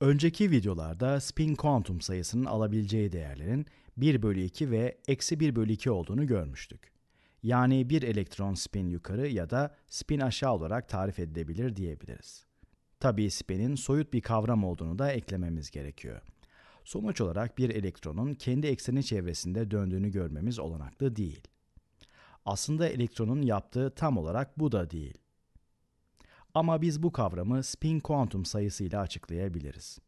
Önceki videolarda spin kuantum sayısının alabileceği değerlerin 1 bölü 2 ve eksi 1 bölü 2 olduğunu görmüştük. Yani bir elektron spin yukarı ya da spin aşağı olarak tarif edilebilir diyebiliriz. Tabii spinin soyut bir kavram olduğunu da eklememiz gerekiyor. Sonuç olarak bir elektronun kendi ekseni çevresinde döndüğünü görmemiz olanaklı değil. Aslında elektronun yaptığı tam olarak bu da değil. Ama biz bu kavramı spin kuantum sayısıyla açıklayabiliriz.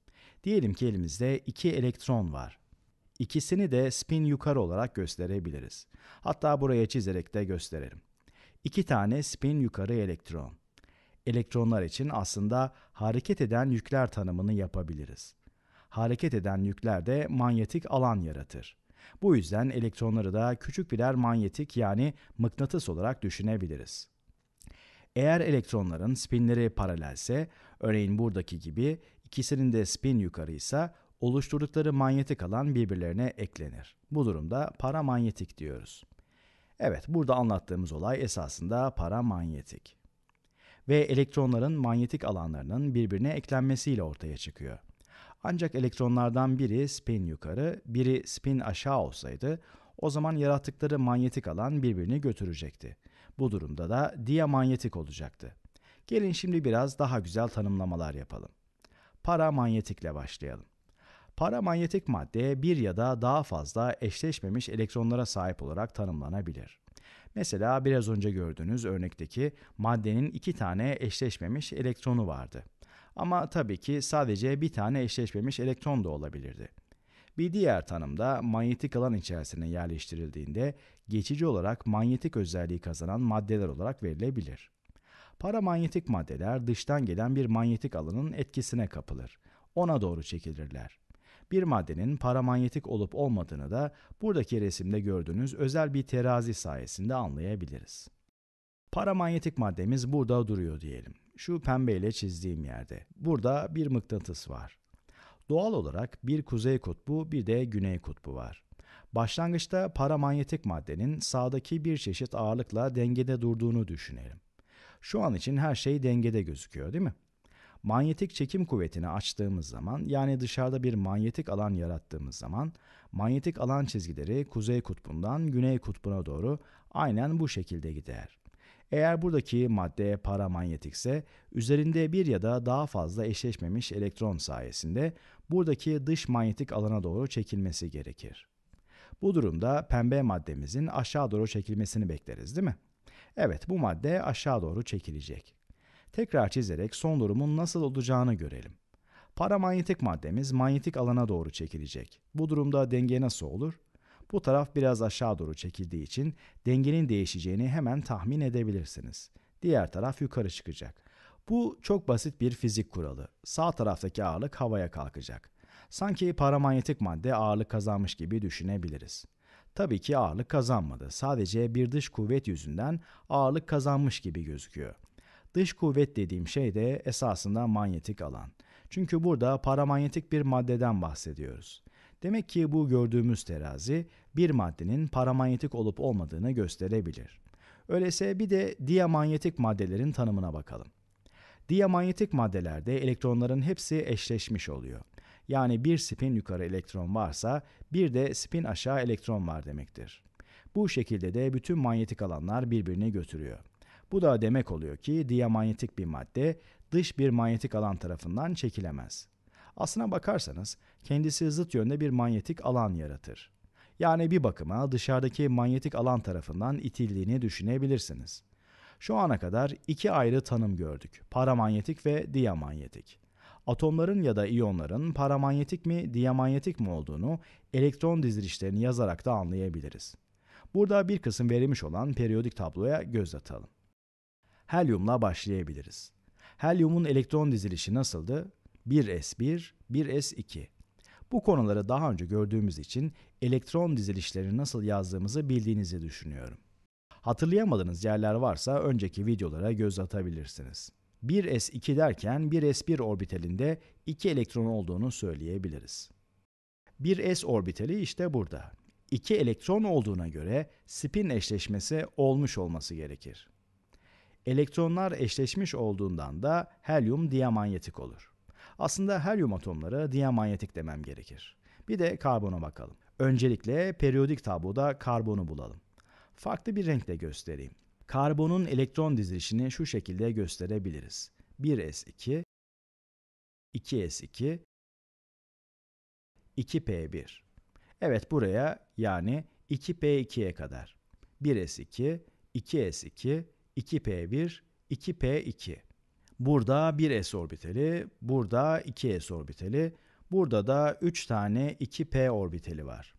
Diyelim ki elimizde iki elektron var. İkisini de spin yukarı olarak gösterebiliriz. Hatta buraya çizerek de gösterelim. İki tane spin yukarı elektron. Elektronlar için aslında hareket eden yükler tanımını yapabiliriz. Hareket eden yükler de manyetik alan yaratır. Bu yüzden elektronları da küçük birer manyetik yani mıknatıs olarak düşünebiliriz. Eğer elektronların spinleri paralelse, örneğin buradaki gibi ikisinin de spin yukarıysa oluşturdukları manyetik alan birbirlerine eklenir. Bu durumda paramanyetik diyoruz. Evet, burada anlattığımız olay esasında paramanyetik. Ve elektronların manyetik alanlarının birbirine eklenmesiyle ortaya çıkıyor. Ancak elektronlardan biri spin yukarı, biri spin aşağı olsaydı, o zaman yarattıkları manyetik alan birbirini götürecekti. Bu durumda da diamanyetik olacaktı. Gelin şimdi biraz daha güzel tanımlamalar yapalım. Paramanyetikle başlayalım. Paramanyetik madde bir ya da daha fazla eşleşmemiş elektronlara sahip olarak tanımlanabilir. Mesela biraz önce gördüğünüz örnekteki maddenin iki tane eşleşmemiş elektronu vardı. Ama tabii ki sadece bir tane eşleşmemiş elektron da olabilirdi. Bir diğer tanımda manyetik alan içerisine yerleştirildiğinde geçici olarak manyetik özelliği kazanan maddeler olarak verilebilir. Paramanyetik maddeler dıştan gelen bir manyetik alanın etkisine kapılır. Ona doğru çekilirler. Bir maddenin paramanyetik olup olmadığını da buradaki resimde gördüğünüz özel bir terazi sayesinde anlayabiliriz. Paramanyetik maddemiz burada duruyor diyelim. Şu pembeyle çizdiğim yerde. Burada bir mıknatıs var. Doğal olarak bir kuzey kutbu bir de güney kutbu var. Başlangıçta paramanyetik maddenin sağdaki bir çeşit ağırlıkla dengede durduğunu düşünelim. Şu an için her şey dengede gözüküyor değil mi? Manyetik çekim kuvvetini açtığımız zaman yani dışarıda bir manyetik alan yarattığımız zaman manyetik alan çizgileri kuzey kutbundan güney kutbuna doğru aynen bu şekilde gider. Eğer buradaki madde paramanyetikse üzerinde bir ya da daha fazla eşleşmemiş elektron sayesinde buradaki dış manyetik alana doğru çekilmesi gerekir. Bu durumda pembe maddemizin aşağı doğru çekilmesini bekleriz değil mi? Evet bu madde aşağı doğru çekilecek. Tekrar çizerek son durumun nasıl olacağını görelim. Paramanyetik maddemiz manyetik alana doğru çekilecek. Bu durumda denge nasıl olur? Bu taraf biraz aşağı doğru çekildiği için dengenin değişeceğini hemen tahmin edebilirsiniz. Diğer taraf yukarı çıkacak. Bu çok basit bir fizik kuralı. Sağ taraftaki ağırlık havaya kalkacak. Sanki paramanyetik madde ağırlık kazanmış gibi düşünebiliriz. Tabii ki ağırlık kazanmadı. Sadece bir dış kuvvet yüzünden ağırlık kazanmış gibi gözüküyor. Dış kuvvet dediğim şey de esasında manyetik alan. Çünkü burada paramanyetik bir maddeden bahsediyoruz. Demek ki bu gördüğümüz terazi bir maddenin paramanyetik olup olmadığını gösterebilir. Öyleyse bir de diamanyetik maddelerin tanımına bakalım. Diamanyetik maddelerde elektronların hepsi eşleşmiş oluyor. Yani bir spin yukarı elektron varsa bir de spin aşağı elektron var demektir. Bu şekilde de bütün manyetik alanlar birbirini götürüyor. Bu da demek oluyor ki diamanyetik bir madde dış bir manyetik alan tarafından çekilemez. Aslına bakarsanız kendisi zıt yönde bir manyetik alan yaratır. Yani bir bakıma dışarıdaki manyetik alan tarafından itildiğini düşünebilirsiniz. Şu ana kadar iki ayrı tanım gördük. Paramanyetik ve diamanyetik. Atomların ya da iyonların paramanyetik mi, diamanyetik mi olduğunu elektron dizilişlerini yazarak da anlayabiliriz. Burada bir kısım verilmiş olan periyodik tabloya göz atalım. Helyumla başlayabiliriz. Helyumun elektron dizilişi nasıldı? 1s1, 1s2. Bu konuları daha önce gördüğümüz için elektron dizilişlerini nasıl yazdığımızı bildiğinizi düşünüyorum. Hatırlayamadığınız yerler varsa önceki videolara göz atabilirsiniz. 1s2 derken 1s1 orbitalinde 2 elektron olduğunu söyleyebiliriz. 1s orbitali işte burada. 2 elektron olduğuna göre spin eşleşmesi olmuş olması gerekir. Elektronlar eşleşmiş olduğundan da helyum diamanyetik olur. Aslında helyum atomları diamanyetik demem gerekir. Bir de karbona bakalım. Öncelikle periyodik tabloda karbonu bulalım. Farklı bir renkle göstereyim. Karbonun elektron dizilişini şu şekilde gösterebiliriz. 1s2, 2s2, 2p1. Evet buraya yani 2p2'ye kadar. 1s2, 2s2, 2p1, 2p2. Burada 1 s orbiteli, burada 2 s orbiteli, burada da 3 tane 2p orbiteli var.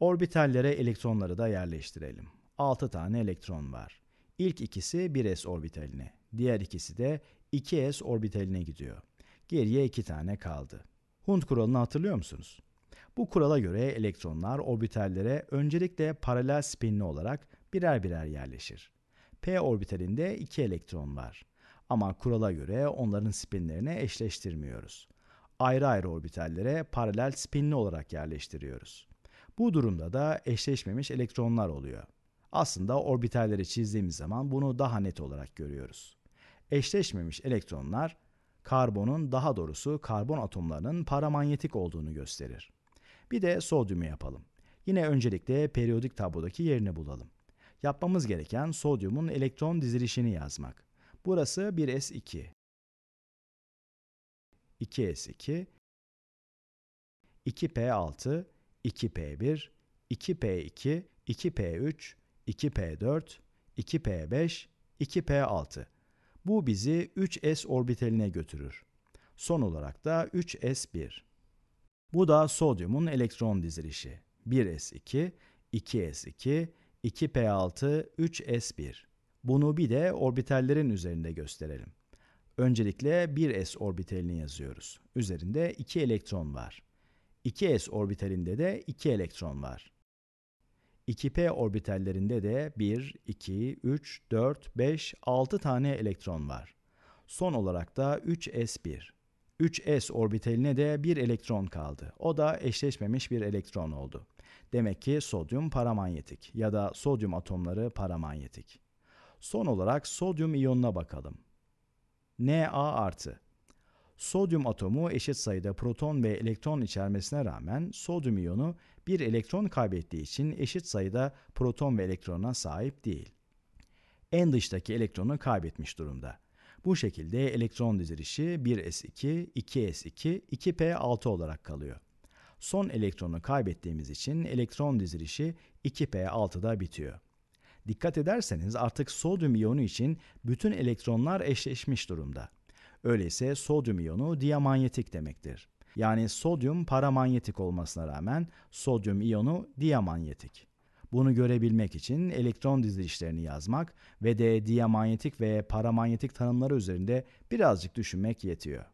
Orbitallere elektronları da yerleştirelim. 6 tane elektron var. İlk ikisi 1s orbiteline, diğer ikisi de 2s orbiteline gidiyor. Geriye 2 tane kaldı. Hund kuralını hatırlıyor musunuz? Bu kurala göre elektronlar orbitallere öncelikle paralel spinli olarak birer birer yerleşir. P orbitalinde 2 elektron var. Ama kurala göre onların spinlerini eşleştirmiyoruz. Ayrı ayrı orbitallere paralel spinli olarak yerleştiriyoruz. Bu durumda da eşleşmemiş elektronlar oluyor. Aslında orbitalleri çizdiğimiz zaman bunu daha net olarak görüyoruz. Eşleşmemiş elektronlar karbonun daha doğrusu karbon atomlarının paramanyetik olduğunu gösterir. Bir de sodyumu yapalım. Yine öncelikle periyodik tablodaki yerini bulalım. Yapmamız gereken sodyumun elektron dizilişini yazmak. Burası 1s2. 2s2, 2p6, 2p1, 2p2, 2p3, 2p4, 2p5, 2p6. Bu bizi 3s orbitaline götürür. Son olarak da 3s1. Bu da sodyumun elektron dizilişi. 1s2, 2s2, 2p6, 3s1. Bunu bir de orbitallerin üzerinde gösterelim. Öncelikle 1s orbitalini yazıyoruz. Üzerinde 2 elektron var. 2s orbitalinde de 2 elektron var. 2p orbitallerinde de 1, 2, 3, 4, 5, 6 tane elektron var. Son olarak da 3s1. 3s orbitaline de bir elektron kaldı. O da eşleşmemiş bir elektron oldu. Demek ki sodyum paramanyetik ya da sodyum atomları paramanyetik. Son olarak sodyum iyonuna bakalım. Na artı. Sodyum atomu eşit sayıda proton ve elektron içermesine rağmen sodyum iyonu bir elektron kaybettiği için eşit sayıda proton ve elektrona sahip değil. En dıştaki elektronu kaybetmiş durumda. Bu şekilde elektron dizilişi 1s2, 2s2, 2p6 olarak kalıyor. Son elektronu kaybettiğimiz için elektron dizilişi 2p6'da bitiyor. Dikkat ederseniz artık sodyum iyonu için bütün elektronlar eşleşmiş durumda. Öyleyse sodyum iyonu diamanyetik demektir. Yani sodyum paramanyetik olmasına rağmen sodyum iyonu diamanyetik. Bunu görebilmek için elektron dizilişlerini yazmak ve de diamanyetik ve paramanyetik tanımları üzerinde birazcık düşünmek yetiyor.